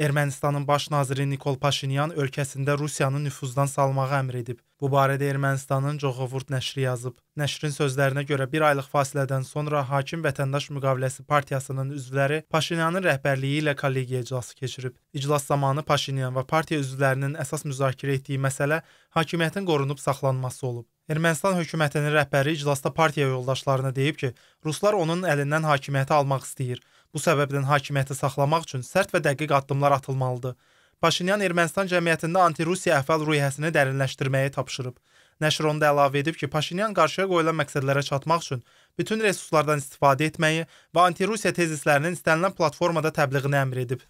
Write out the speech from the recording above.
Ermənistanın baş naziri Nikol Paşinyan ölkəsində Rusiyanı nüfuzdan salmağı əmr edib. Bu barədə Ermənistanın Coğovurt nəşri yazıb. Nəşrin sözlərinə görə bir aylıq fasilədən sonra Hakim Vətəndaş Müqaviləsi Partiyasının üzvləri Paşinyanın rəhbərliyi ilə kollegiya iclası keçirib. İclas zamanı Paşinyan və partiya üzvlərinin əsas müzakirə etdiyi məsələ hakimiyyətin qorunub saxlanması olub. Ermənistan hökumətinin rəhbəri iclasda partiya yoldaşlarına deyib ki, ruslar onun əlindən hakimiyyəti almaq istəyir. Bu səbəbdən hakimiyyəti saxlamaq üçün sərt və dəqiq addımlar atılmalıdır. Paşinyan Ermənistan cəmiyyətində anti-Rusiya əhval ruhiyyəsini dərinləşdirməyi tapşırıb. Nəşr onda əlavə edib ki, Paşinyan qarşıya qoyulan məqsədlərə çatmaq üçün bütün resurslardan istifadə etməyi və anti-Rusiya tezislərinin istənilən platformada təbliğini əmr edib.